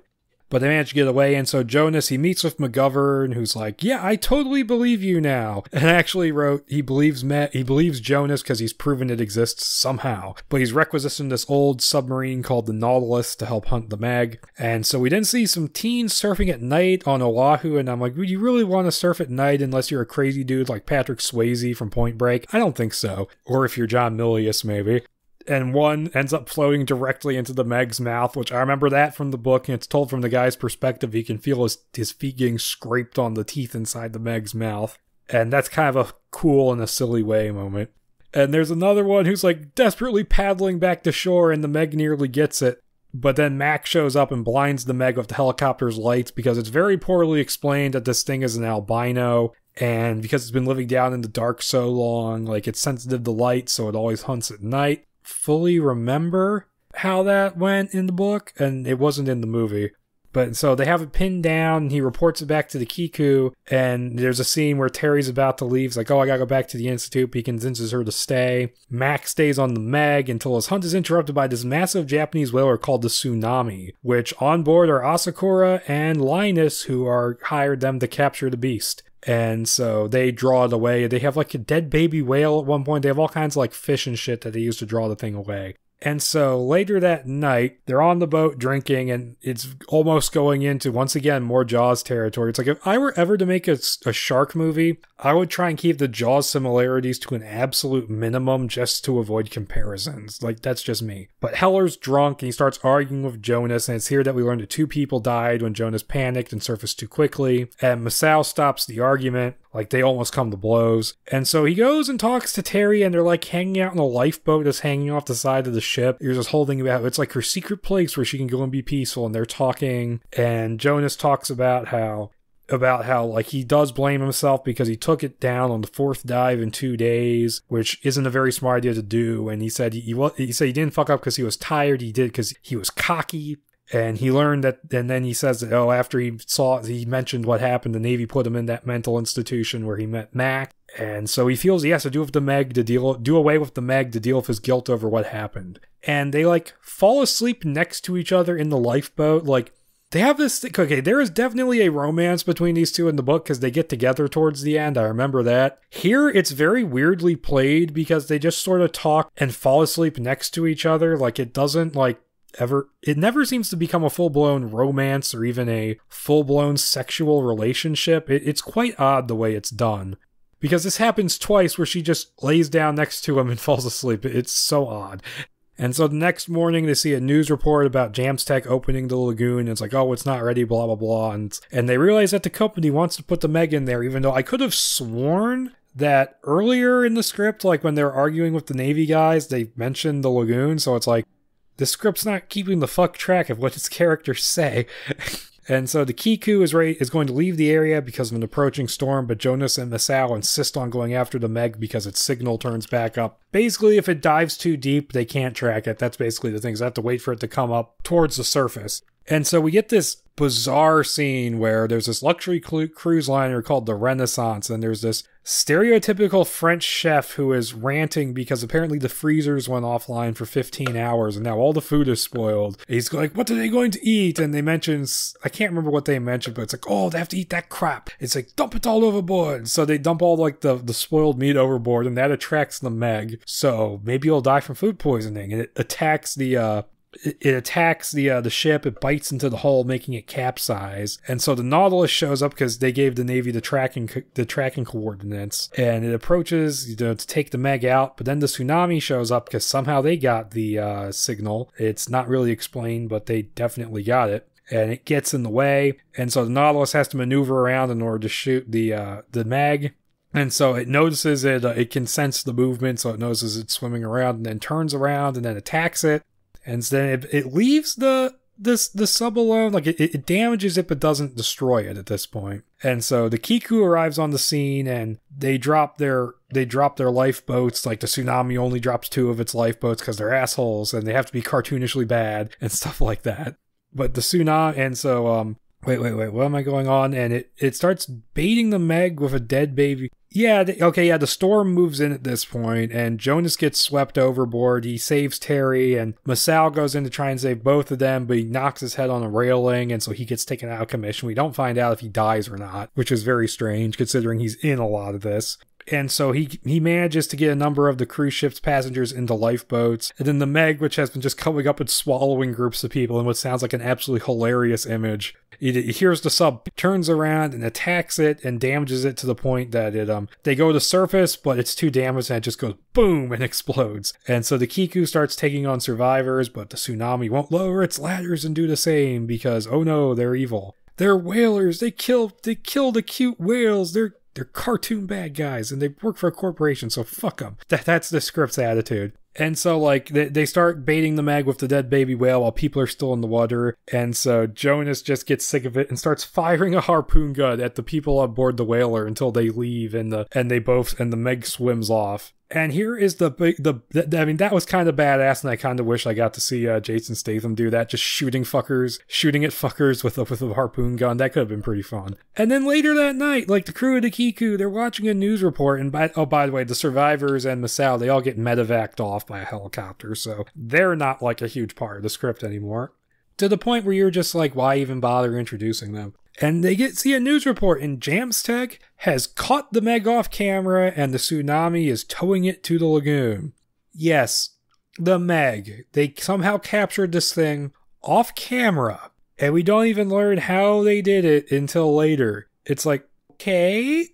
but they manage to get away. And so Jonas, he meets with McGovern, who's like, "Yeah, I totally believe you now." And actually wrote he believes he believes Jonas because he's proven it exists somehow. But he's requisitioned this old submarine called the Nautilus to help hunt the mag. And so we then see some teens surfing at night on Oahu, and I'm like, "Would you really want to surf at night unless you're a crazy dude like Patrick Swayze from Point Break?" I don't think so. Or if you're John Milius, maybe and one ends up floating directly into the Meg's mouth, which I remember that from the book, and it's told from the guy's perspective. He can feel his, his feet getting scraped on the teeth inside the Meg's mouth. And that's kind of a cool and a silly way moment. And there's another one who's like desperately paddling back to shore, and the Meg nearly gets it. But then Mac shows up and blinds the Meg with the helicopter's lights because it's very poorly explained that this thing is an albino and because it's been living down in the dark so long like it's sensitive to light so it always hunts at night fully remember how that went in the book, and it wasn't in the movie. But so they have it pinned down, and he reports it back to the Kiku. And there's a scene where Terry's about to leave. He's like, oh, I gotta go back to the Institute. He convinces her to stay. Max stays on the Meg until his hunt is interrupted by this massive Japanese whaler called the Tsunami, which on board are Asakura and Linus, who are hired them to capture the beast and so they draw it away. They have like a dead baby whale at one point. They have all kinds of like fish and shit that they use to draw the thing away. And so later that night, they're on the boat drinking, and it's almost going into once again more Jaws territory. It's like if I were ever to make a, a, shark movie, I would try and keep the Jaws similarities to an absolute minimum just to avoid comparisons. Like, that's just me. But Heller's drunk and he starts arguing with Jonas, and it's here that we learn that two people died when Jonas panicked and surfaced too quickly. And Masao stops the argument like they almost come to blows. And so he goes and talks to Terry, and they're like hanging out in a lifeboat that's hanging off the side of the ship. You're just holding about it's like her secret place where she can go and be peaceful. And they're talking, and Jonas talks about how about how like he does blame himself because he took it down on the fourth dive in two days, which isn't a very smart idea to do. And he said he, he, he said he didn't fuck up because he was tired. He did because he was cocky and he learned that and then he says oh after he saw he mentioned what happened the navy put him in that mental institution where he met mac and so he feels he has to do with the meg to deal do away with the meg to deal with his guilt over what happened and they like fall asleep next to each other in the lifeboat like they have this okay there is definitely a romance between these two in the book because they get together towards the end i remember that here it's very weirdly played because they just sort of talk and fall asleep next to each other like it doesn't like ever it never seems to become a full-blown romance or even a full-blown sexual relationship it, it's quite odd the way it's done because this happens twice where she just lays down next to him and falls asleep it's so odd and so the next morning they see a news report about Jamstech opening the lagoon and it's like oh it's not ready blah blah blah and, and they realize that the company wants to put the meg in there even though i could have sworn that earlier in the script, like when they were arguing with the Navy guys, they mentioned the lagoon. So it's like, the script's not keeping the fuck track of what its characters say. and so the Kiku is ready is going to leave the area because of an approaching storm, but Jonas and Masao insist on going after the Meg because its signal turns back up. Basically, if it dives too deep, they can't track it. That's basically the thing. They have to wait for it to come up towards the surface. And so we get this bizarre scene where there's this luxury cruise liner called the Renaissance, and there's this stereotypical French chef who is ranting because apparently the freezers went offline for 15 hours and now all the food is spoiled. He's like, What are they going to eat? And they mention, I can't remember what they mentioned, but it's like, Oh, they have to eat that crap. It's like, Dump it all overboard. So they dump all like the, the spoiled meat overboard and that attracts the Meg. So maybe you'll die from food poisoning. And it attacks the, uh, it, attacks the uh, the ship. It bites into the hull, making it capsize. And so the Nautilus shows up because they gave the Navy the tracking the tracking coordinates, and it approaches you know, to take the Meg out. But then the tsunami shows up because somehow they got the uh, signal. It's not really explained, but they definitely got it and it gets in the way. And so the Nautilus has to maneuver around in order to shoot the uh, the mag. And so it notices it, uh, it can sense the movement, so it notices it's swimming around and then turns around and then attacks it and then it, it leaves the this the sub alone like it, it damages it but doesn't destroy it at this point and so the kiku arrives on the scene and they drop their they drop their lifeboats like the tsunami only drops two of its lifeboats because they're assholes and they have to be cartoonishly bad and stuff like that but the tsunami and so um wait wait wait what am i going on and it it starts baiting the meg with a dead baby yeah, okay, yeah, the storm moves in at this point, and Jonas gets swept overboard. He saves Terry, and Masao goes in to try and save both of them, but he knocks his head on a railing, and so he gets taken out of commission. We don't find out if he dies or not, which is very strange considering he's in a lot of this and so he he manages to get a number of the cruise ship's passengers into lifeboats and then the meg which has been just coming up and swallowing groups of people in what sounds like an absolutely hilarious image he, he hears the sub turns around and attacks it and damages it to the point that it um they go to surface but it's too damaged and it just goes boom and explodes and so the kiku starts taking on survivors but the tsunami won't lower its ladders and do the same because oh no they're evil they're whalers. They kill they kill the cute whales. They're they're cartoon bad guys and they work for a corporation, so fuck them. That, that's the script's attitude. And so, like, they, they start baiting the mag with the dead baby whale while people are still in the water. And so Jonas just gets sick of it and starts firing a harpoon gun at the people aboard the whaler until they leave and the and they both and the Meg swims off. And here is the big the, the, I mean that was kind of badass, and I kind of wish I got to see uh, Jason Statham do that, just shooting fuckers, shooting at fuckers with a, with a harpoon gun. That could have been pretty fun. And then later that night, like the crew of the Kiku, they're watching a news report, and by oh by the way, the survivors and Masao they all get medevaced off by a helicopter, so they're not like a huge part of the script anymore. To the point where you're just like, why even bother introducing them? and they get see a news report and Jamstech has caught the Meg off camera and the tsunami is towing it to the lagoon. Yes, the Meg. They somehow captured this thing off camera and we don't even learn how they did it until later. It's like, okay,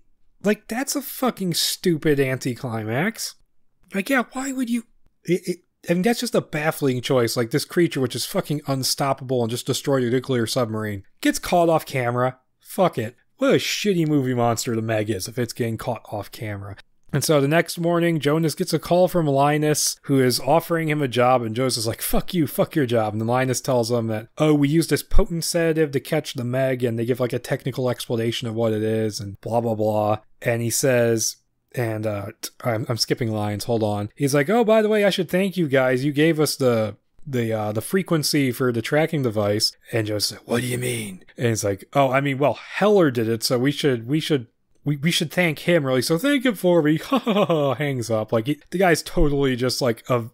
like that's a fucking stupid anticlimax. Like, yeah, why would you? It, it, I mean, that's just a baffling choice. Like, this creature, which is fucking unstoppable and just destroyed a nuclear submarine, gets caught off camera. Fuck it. What a shitty movie monster the Meg is if it's getting caught off camera. And so the next morning, Jonas gets a call from Linus, who is offering him a job. And Jonas is like, fuck you, fuck your job. And Linus tells him that, oh, we use this potent sedative to catch the Meg. And they give like a technical explanation of what it is and blah, blah, blah. And he says, and uh, I'm, I'm skipping lines. Hold on. He's like, oh, by the way, I should thank you guys. You gave us the the uh, the frequency for the tracking device. And Joe's said, what do you mean? And he's like, oh, I mean, well, Heller did it, so we should we should we, we should thank him really. So thank him for me. Hangs up. Like he, the guy's totally just like a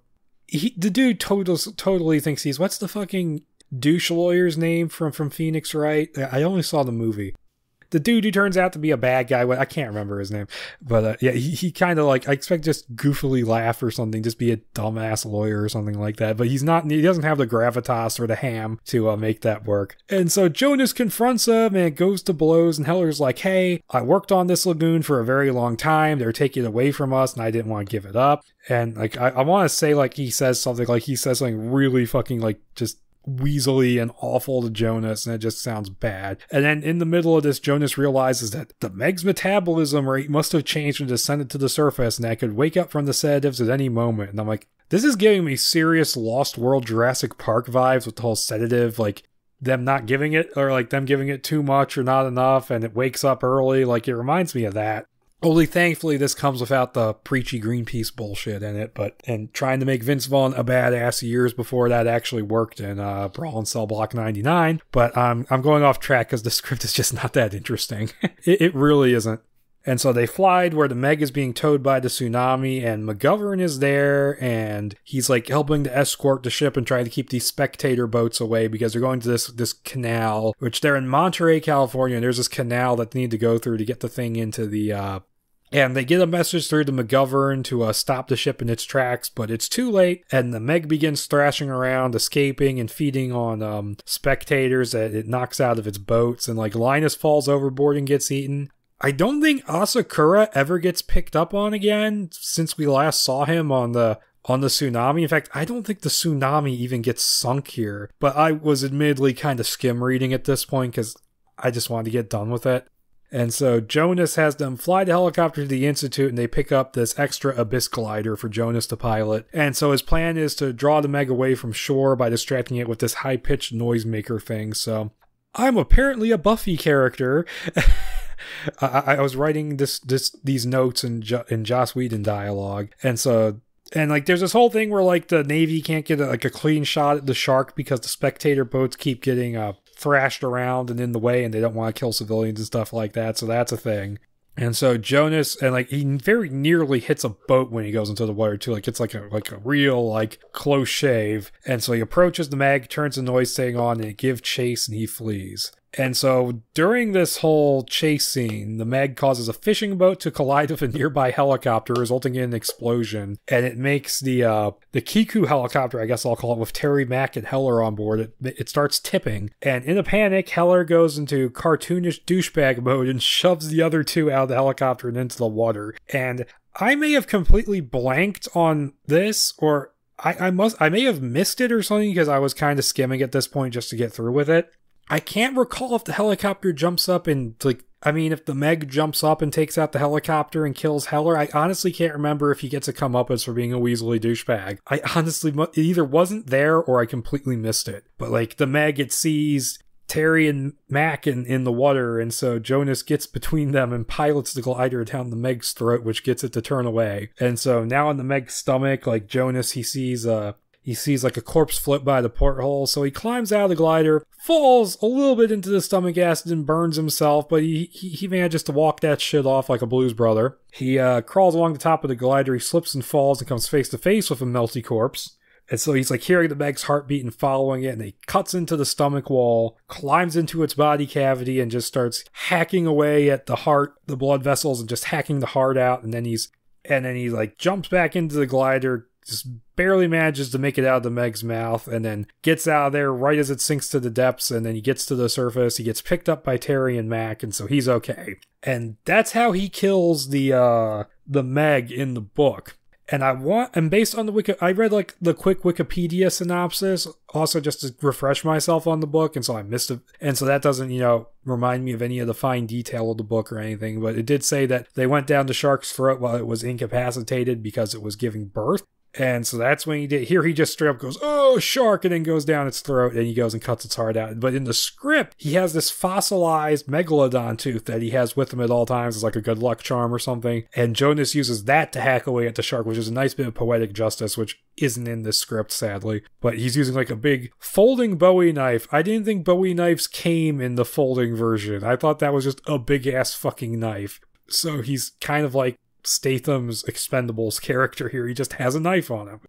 he, the dude totally totally thinks he's what's the fucking douche lawyer's name from from Phoenix right? I only saw the movie the dude who turns out to be a bad guy. I can't remember his name, but uh, yeah, he, he kind of like I expect just goofily laugh or something, just be a dumbass lawyer or something like that. But he's not. He doesn't have the gravitas or the ham to uh, make that work. And so Jonas confronts him and goes to blows. And Heller's like, "Hey, I worked on this lagoon for a very long time. They're taking it away from us, and I didn't want to give it up." And like I, I want to say like he says something like he says something really fucking like just weaselly and awful to Jonas, and it just sounds bad. And then in the middle of this, Jonas realizes that the Meg's metabolism rate must have changed and descended to the surface, and I could wake up from the sedatives at any moment. And I'm like, this is giving me serious Lost World Jurassic Park vibes with the whole sedative, like them not giving it, or like them giving it too much or not enough, and it wakes up early. Like it reminds me of that. Only thankfully, this comes without the preachy Greenpeace bullshit in it, but and trying to make Vince Vaughn a badass years before that actually worked in uh, Brawl and Cell Block 99. But I'm I'm going off track because the script is just not that interesting. it, it really isn't. And so they flied where the Meg is being towed by the tsunami, and McGovern is there, and he's like helping to escort the ship and trying to keep these spectator boats away because they're going to this this canal, which they're in Monterey, California, and there's this canal that they need to go through to get the thing into the uh, and they get a message through to McGovern to uh, stop the ship in its tracks, but it's too late, and the Meg begins thrashing around, escaping and feeding on um, spectators that it knocks out of its boats, and like Linus falls overboard and gets eaten. I don't think Asakura ever gets picked up on again since we last saw him on the on the tsunami. In fact, I don't think the tsunami even gets sunk here, but I was admittedly kind of skim reading at this point because I just wanted to get done with it. And so Jonas has them fly the helicopter to the Institute and they pick up this extra abyss glider for Jonas to pilot. And so his plan is to draw the Meg away from shore by distracting it with this high pitched noisemaker thing. So I'm apparently a Buffy character. I, I, was writing this, this these notes in, jo in Joss Whedon dialogue. And so and like there's this whole thing where like the navy can't get a, like a clean shot at the shark because the spectator boats keep getting uh, thrashed around and in the way and they don't want to kill civilians and stuff like that. So that's a thing. And so Jonas and like he very nearly hits a boat when he goes into the water too. Like it's like a like a real like close shave. And so he approaches the mag, turns the noise thing on, and it gives chase and he flees. And so during this whole chase scene, the Meg causes a fishing boat to collide with a nearby helicopter, resulting in an explosion. And it makes the uh, the Kiku helicopter, I guess I'll call it, with Terry Mack and Heller on board, it, it starts tipping. And in a panic, Heller goes into cartoonish douchebag mode and shoves the other two out of the helicopter and into the water. And I may have completely blanked on this, or I, I must I may have missed it or something because I was kind of skimming at this point just to get through with it. I can't recall if the helicopter jumps up and like I mean if the Meg jumps up and takes out the helicopter and kills Heller, I honestly can't remember if he gets a comeuppance for being a weaselly douchebag. I honestly either wasn't there or I completely missed it. But like the Meg it sees Terry and Mac in, in the water, and so Jonas gets between them and pilots the glider down the Meg's throat, which gets it to turn away. And so now in the Meg's stomach, like Jonas, he sees a. He sees like a corpse float by the porthole, so he climbs out of the glider, falls a little bit into the stomach acid and burns himself, but he, he, he manages to walk that shit off like a blues brother. He uh, crawls along the top of the glider, he slips and falls and comes face to face with a melty corpse. And so he's like hearing the Meg's heartbeat and following it, and he cuts into the stomach wall, climbs into its body cavity, and just starts hacking away at the heart, the blood vessels, and just hacking the heart out. And then he's, and then he like jumps back into the glider, just barely manages to make it out of the Meg's mouth and then gets out of there right as it sinks to the depths. And then he gets to the surface. He gets picked up by Terry and Mac, and so he's okay. And that's how he kills the uh, the Meg in the book. And I want, and based on the wiki, I read like the quick Wikipedia synopsis, also just to refresh myself on the book, and so I missed it. And so that doesn't, you know, remind me of any of the fine detail of the book or anything. But it did say that they went down the shark's throat while it was incapacitated because it was giving birth, and so that's when he did. Here he just straight up goes, oh, shark, and then goes down its throat and he goes and cuts its heart out. But in the script, he has this fossilized megalodon tooth that he has with him at all times. It's like a good luck charm or something. And Jonas uses that to hack away at the shark, which is a nice bit of poetic justice, which isn't in this script, sadly. But he's using like a big folding Bowie knife. I didn't think Bowie knives came in the folding version. I thought that was just a big ass fucking knife. So he's kind of like Statham's Expendables character here. He just has a knife on him.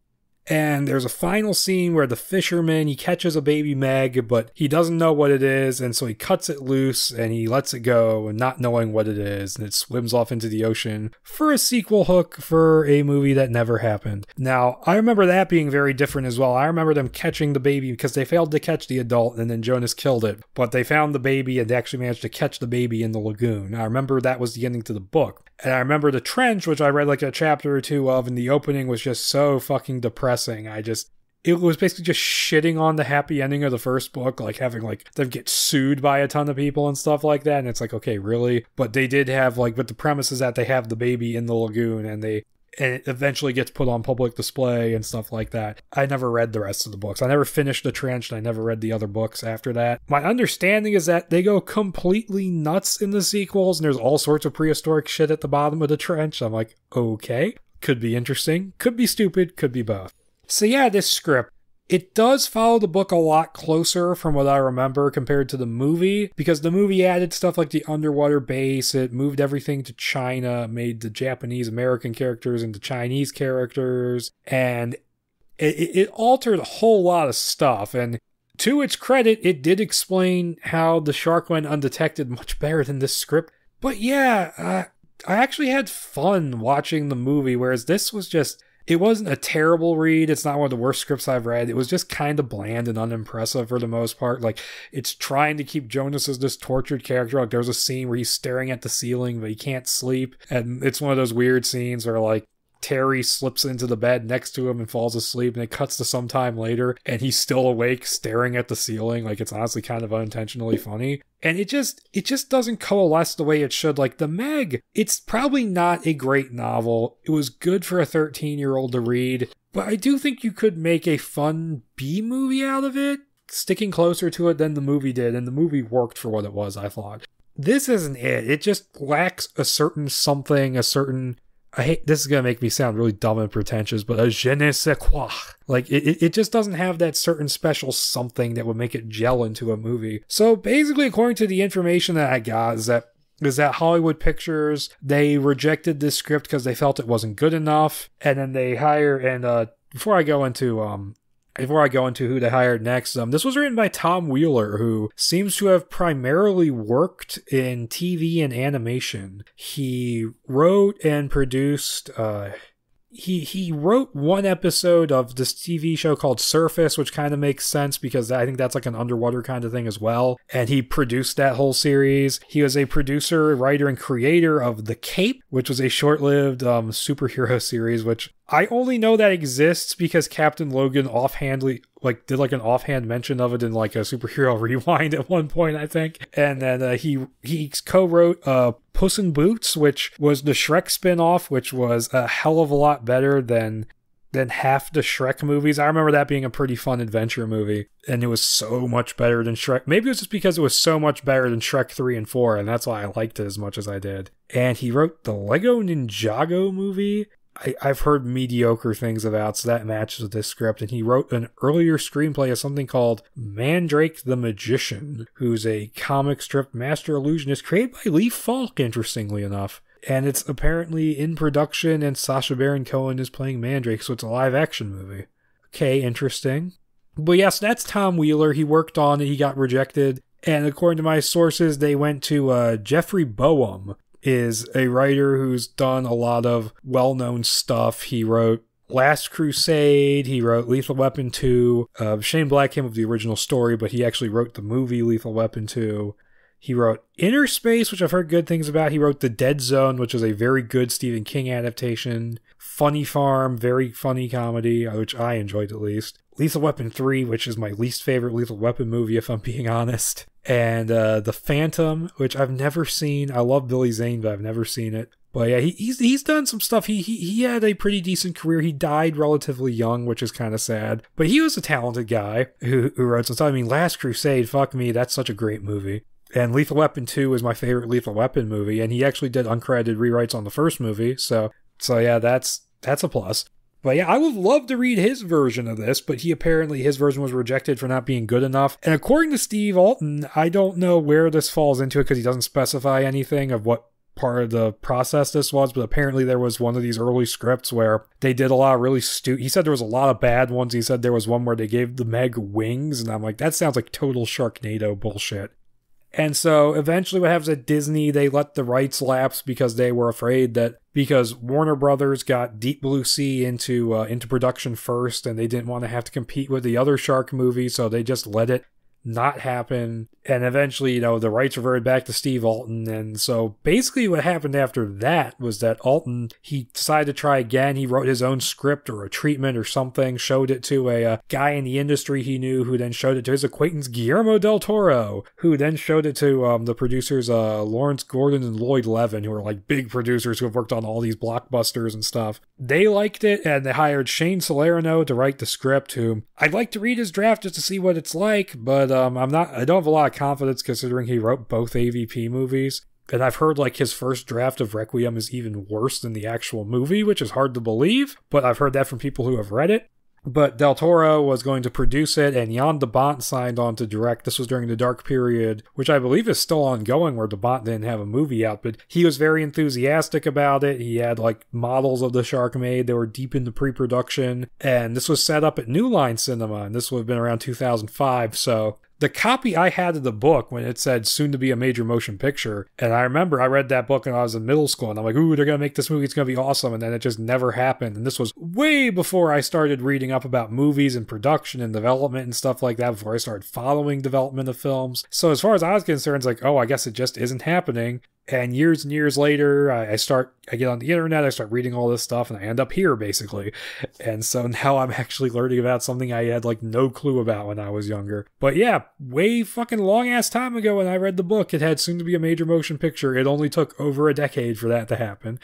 And there's a final scene where the fisherman, he catches a baby Meg, but he doesn't know what it is. And so he cuts it loose and he lets it go and not knowing what it is. And it swims off into the ocean for a sequel hook for a movie that never happened. Now, I remember that being very different as well. I remember them catching the baby because they failed to catch the adult and then Jonas killed it. But they found the baby and they actually managed to catch the baby in the lagoon. I remember that was the ending to the book. And I remember the trench, which I read like a chapter or two of, and the opening was just so fucking depressing depressing. I just it was basically just shitting on the happy ending of the first book, like having like them get sued by a ton of people and stuff like that. And it's like, okay, really? But they did have like, but the premise is that they have the baby in the lagoon and they and it eventually gets put on public display and stuff like that. I never read the rest of the books. I never finished The Trench and I never read the other books after that. My understanding is that they go completely nuts in the sequels and there's all sorts of prehistoric shit at the bottom of The Trench. I'm like, okay, could be interesting, could be stupid, could be both. So yeah, this script it does follow the book a lot closer from what I remember compared to the movie, because the movie added stuff like the underwater base, it moved everything to China, made the Japanese American characters into Chinese characters, and it, it, altered a whole lot of stuff. And to its credit, it did explain how the shark went undetected much better than this script. But yeah, I, uh, I actually had fun watching the movie, whereas this was just it wasn't a terrible read. It's not one of the worst scripts I've read. It was just kind of bland and unimpressive for the most part. Like it's trying to keep Jonas as this tortured character. Like there's a scene where he's staring at the ceiling but he can't sleep, and it's one of those weird scenes where like Terry slips into the bed next to him and falls asleep, and it cuts to some time later, and he's still awake, staring at the ceiling. Like it's honestly kind of unintentionally funny and it just it just doesn't coalesce the way it should like the meg it's probably not a great novel it was good for a 13 year old to read but i do think you could make a fun b movie out of it sticking closer to it than the movie did and the movie worked for what it was i thought this isn't it it just lacks a certain something a certain I hate this is gonna make me sound really dumb and pretentious, but a je ne sais quoi. Like it, it just doesn't have that certain special something that would make it gel into a movie. So basically, according to the information that I got, is that is that Hollywood Pictures they rejected this script because they felt it wasn't good enough, and then they hire and uh, before I go into um before I go into who to hire next, um, this was written by Tom Wheeler, who seems to have primarily worked in TV and animation. He wrote and produced. Uh, he he wrote one episode of this TV show called Surface, which kind of makes sense because I think that's like an underwater kind of thing as well. And he produced that whole series. He was a producer, writer, and creator of The Cape, which was a short-lived um, superhero series, which I only know that exists because Captain Logan offhandly like did like an offhand mention of it in like a superhero rewind at one point, I think. And then uh, he he co-wrote uh, Puss in Boots, which was the Shrek spin-off, which was a hell of a lot better than than half the Shrek movies. I remember that being a pretty fun adventure movie, and it was so much better than Shrek. Maybe it was just because it was so much better than Shrek 3 and 4, and that's why I liked it as much as I did. And he wrote the Lego Ninjago movie, I, have heard mediocre things about, so that matches with this script. And he wrote an earlier screenplay of something called Mandrake the Magician, who's a comic strip master illusionist created by Lee Falk, interestingly enough. And it's apparently in production, and Sasha Baron Cohen is playing Mandrake, so it's a live action movie. Okay, interesting. But yes, that's Tom Wheeler. He worked on it, he got rejected. And according to my sources, they went to uh, Jeffrey Boehm, is a writer who's done a lot of well known stuff. He wrote Last Crusade, he wrote Lethal Weapon 2. Uh, Shane Black came up with the original story, but he actually wrote the movie Lethal Weapon 2. He wrote Inner Space, which I've heard good things about. He wrote The Dead Zone, which was a very good Stephen King adaptation. Funny Farm, very funny comedy, which I enjoyed at least. Lethal Weapon 3, which is my least favorite Lethal Weapon movie, if I'm being honest. And uh, The Phantom, which I've never seen. I love Billy Zane, but I've never seen it. But yeah, he, he's he's done some stuff. He, he he had a pretty decent career. He died relatively young, which is kind of sad. But he was a talented guy who, who wrote some stuff. I mean, Last Crusade, fuck me, that's such a great movie and Lethal Weapon 2 is my favorite Lethal Weapon movie, and he actually did uncredited rewrites on the first movie, so so yeah, that's that's a plus. But yeah, I would love to read his version of this, but he apparently his version was rejected for not being good enough. And according to Steve Alton, I don't know where this falls into it because he doesn't specify anything of what part of the process this was, but apparently there was one of these early scripts where they did a lot of really stupid. He said there was a lot of bad ones. He said there was one where they gave the Meg wings, and I'm like, that sounds like total Sharknado bullshit. And so eventually, what happens at Disney, they let the rights lapse because they were afraid that because Warner Brothers got Deep Blue Sea into uh, into production first, and they didn't want to have to compete with the other shark movie, so they just let it not happen. And eventually, you know, the rights reverted back to Steve Alton. And so basically what happened after that was that Alton, he decided to try again. He wrote his own script or a treatment or something, showed it to a, a uh, guy in the industry he knew who then showed it to his acquaintance Guillermo del Toro, who then showed it to um, the producers uh, Lawrence Gordon and Lloyd Levin, who are like big producers who have worked on all these blockbusters and stuff. They liked it and they hired Shane Salerno to write the script, whom I'd like to read his draft just to see what it's like, but um, I'm not. I don't have a lot of confidence considering he wrote both AVP movies, and I've heard like his first draft of Requiem is even worse than the actual movie, which is hard to believe. But I've heard that from people who have read it. But Del Toro was going to produce it, and Jan de Bont signed on to direct. This was during the dark period, which I believe is still ongoing, where de Bont didn't have a movie out. But he was very enthusiastic about it. He had like models of the shark made; they were deep into pre-production, and this was set up at New Line Cinema, and this would have been around 2005. So the copy I had of the book when it said soon to be a major motion picture. And I remember I read that book when I was in middle school and I'm like, ooh, they're going to make this movie. It's going to be awesome. And then it just never happened. And this was way before I started reading up about movies and production and development and stuff like that, before I started following development of films. So as far as I was concerned, it's like, oh, I guess it just isn't happening and years and years later I, start i get on the internet i start reading all this stuff and i end up here basically and so now i'm actually learning about something i had like no clue about when i was younger but yeah way fucking long ass time ago when i read the book it had soon to be a major motion picture it only took over a decade for that to happen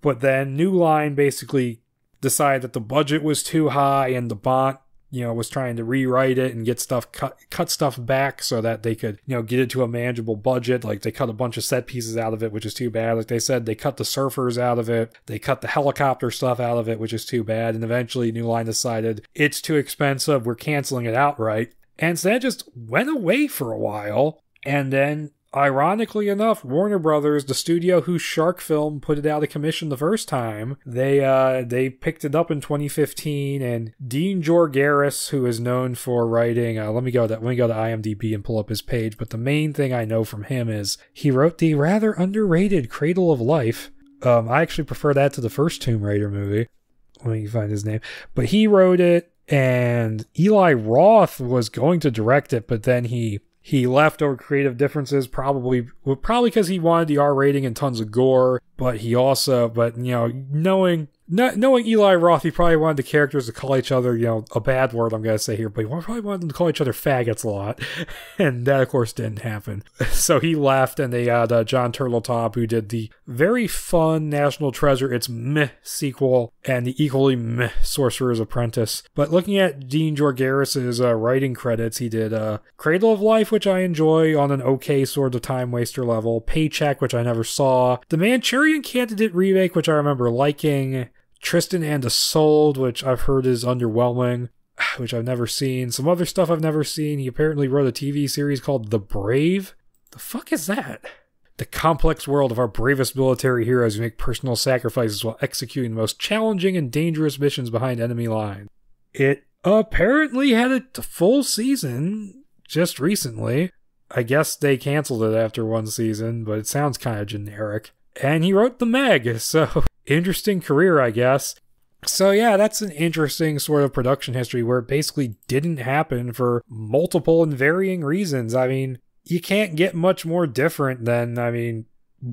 but then new line basically decided that the budget was too high and the bond you know was trying to rewrite it and get stuff cut cut stuff back so that they could you know get it to a manageable budget like they cut a bunch of set pieces out of it which is too bad like they said they cut the surfers out of it they cut the helicopter stuff out of it which is too bad and eventually new line decided it's too expensive we're canceling it outright and so that just went away for a while and then Ironically enough, Warner Brothers, the studio whose Shark film put it out of commission the first time, they uh, they picked it up in 2015, and Dean Jorgaris, who is known for writing, uh, let me go to, let me go to IMDb and pull up his page. But the main thing I know from him is he wrote the rather underrated Cradle of Life. Um, I actually prefer that to the first Tomb Raider movie. Let me find his name. But he wrote it, and Eli Roth was going to direct it, but then he he left over creative differences probably probably because he wanted the r rating and tons of gore but he also but you know knowing knowing Eli Roth, he probably wanted the characters to call each other, you know, a bad word I'm going to say here, but he probably wanted them to call each other faggots a lot. And that, of course, didn't happen. So he left, and they had uh, John Turtletop, who did the very fun National Treasure, it's meh sequel, and the equally meh Sorcerer's Apprentice. But looking at Dean Jorgaris's uh, writing credits, he did uh, Cradle of Life, which I enjoy on an okay sort of time waster level, Paycheck, which I never saw, the Manchurian Candidate remake, which I remember liking. Tristan and Isolde, which I've heard is underwhelming, which I've never seen. Some other stuff I've never seen. He apparently wrote a TV series called The Brave. The fuck is that? The complex world of our bravest military heroes who make personal sacrifices while executing the most challenging and dangerous missions behind enemy lines. It apparently had a full season just recently. I guess they canceled it after one season, but it sounds kind of generic. And he wrote The Meg, so interesting career, I guess. So, yeah, that's an interesting sort of production history where it basically didn't happen for multiple and varying reasons. I mean, you can't get much more different than, I mean,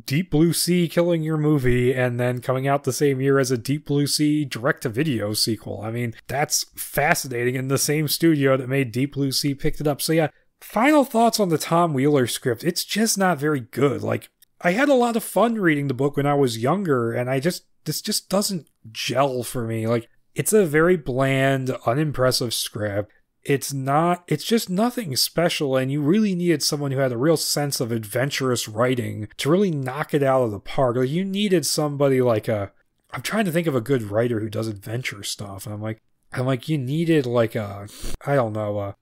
Deep Blue Sea killing your movie and then coming out the same year as a Deep Blue Sea direct to video sequel. I mean, that's fascinating. And the same studio that made Deep Blue Sea picked it up. So, yeah, final thoughts on the Tom Wheeler script. It's just not very good. Like, I had a lot of fun reading the book when I was younger, and I just this just doesn't gel for me. Like it's a very bland, unimpressive script. It's not it's just nothing special, and you really needed someone who had a real sense of adventurous writing to really knock it out of the park. Like you needed somebody like a I'm trying to think of a good writer who does adventure stuff, and I'm like I'm like you needed like a I don't know,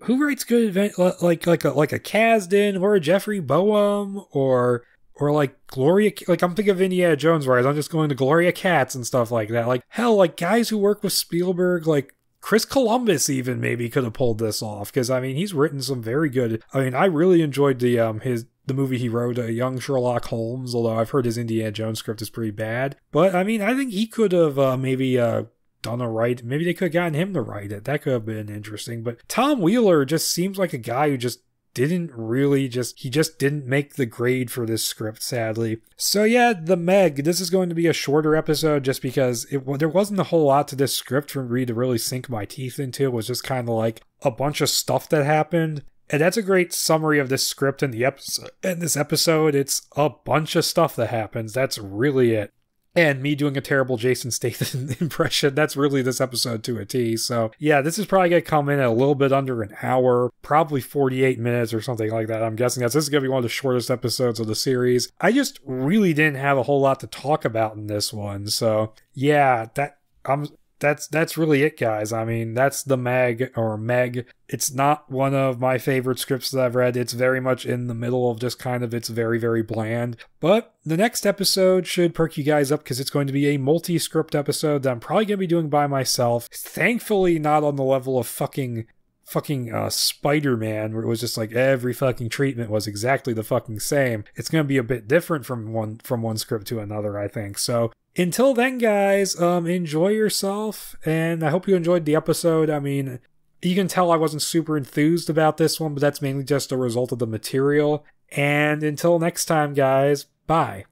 who writes good event like like a, like a Kasdan or a Jeffrey Boehm or or like Gloria, like I'm thinking of Indiana Jones, Whereas I'm just going to Gloria Katz and stuff like that. Like hell, like guys who work with Spielberg, like Chris Columbus even maybe could have pulled this off because I mean he's written some very good. I mean I really enjoyed the um his the movie he wrote, uh, Young Sherlock Holmes. Although I've heard his Indiana Jones script is pretty bad, but I mean I think he could have uh, maybe uh done a write. Maybe they could have gotten him to write it. That could have been interesting. But Tom Wheeler just seems like a guy who just didn't really just he just didn't make the grade for this script sadly so yeah the meg this is going to be a shorter episode just because it there wasn't a whole lot to this script for me to really sink my teeth into it was just kind of like a bunch of stuff that happened and that's a great summary of this script and the episode in this episode it's a bunch of stuff that happens that's really it and me doing a terrible Jason Statham impression. That's really this episode to a T. So, yeah, this is probably going to come in at a little bit under an hour, probably 48 minutes or something like that. I'm guessing that's this is going to be one of the shortest episodes of the series. I just really didn't have a whole lot to talk about in this one. So, yeah, that I'm that's that's really it guys i mean that's the meg or meg it's not one of my favorite scripts that i've read it's very much in the middle of just kind of it's very very bland but the next episode should perk you guys up because it's going to be a multi-script episode that i'm probably going to be doing by myself thankfully not on the level of fucking fucking uh, Spider-Man, where it was just like every fucking treatment was exactly the fucking same. It's gonna be a bit different from one from one script to another, I think. So until then, guys, um, enjoy yourself, and I hope you enjoyed the episode. I mean, you can tell I wasn't super enthused about this one, but that's mainly just a result of the material. And until next time, guys, bye.